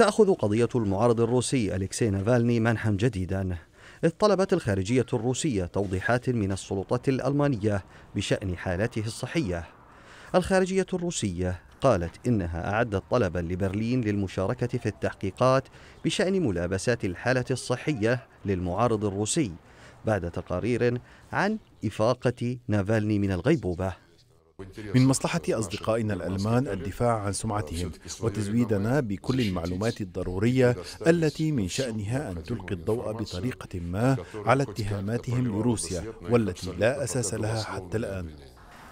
تأخذ قضية المعارض الروسي أليكسي نافالني منحا جديدا إذ طلبت الخارجية الروسية توضيحات من السلطات الألمانية بشأن حالته الصحية الخارجية الروسية قالت إنها أعدت طلبا لبرلين للمشاركة في التحقيقات بشأن ملابسات الحالة الصحية للمعارض الروسي بعد تقارير عن إفاقة نافالني من الغيبوبة من مصلحة أصدقائنا الألمان الدفاع عن سمعتهم وتزويدنا بكل المعلومات الضرورية التي من شأنها أن تلقي الضوء بطريقة ما على اتهاماتهم لروسيا والتي لا أساس لها حتى الآن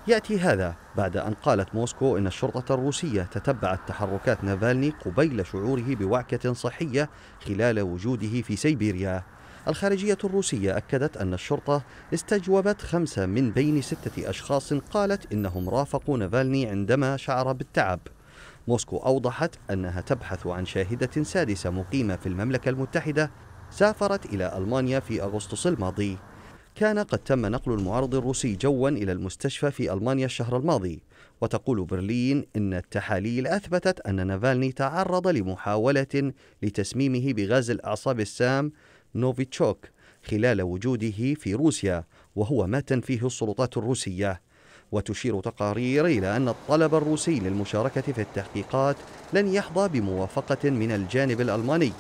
يأتي هذا بعد أن قالت موسكو إن الشرطة الروسية تتبعت تحركات نافالني قبيل شعوره بوعكة صحية خلال وجوده في سيبيريا الخارجية الروسية أكدت أن الشرطة استجوبت خمسة من بين ستة أشخاص قالت إنهم رافقوا نافالني عندما شعر بالتعب موسكو أوضحت أنها تبحث عن شاهدة سادسة مقيمة في المملكة المتحدة سافرت إلى ألمانيا في أغسطس الماضي كان قد تم نقل المعارض الروسي جوا إلى المستشفى في ألمانيا الشهر الماضي وتقول برلين إن التحاليل أثبتت أن نافالني تعرض لمحاولة لتسميمه بغاز الأعصاب السام نوفيتشوك خلال وجوده في روسيا وهو ما تنفيه السلطات الروسية وتشير تقارير إلى أن الطلب الروسي للمشاركة في التحقيقات لن يحظى بموافقة من الجانب الألماني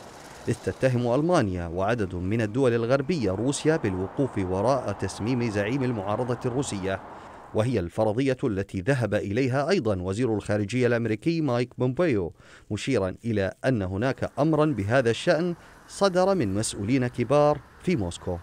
إذ تتهم ألمانيا وعدد من الدول الغربية روسيا بالوقوف وراء تسميم زعيم المعارضة الروسية وهي الفرضية التي ذهب إليها أيضا وزير الخارجية الأمريكي مايك بومبيو مشيرا إلى أن هناك أمرا بهذا الشأن صدر من مسؤولين كبار في موسكو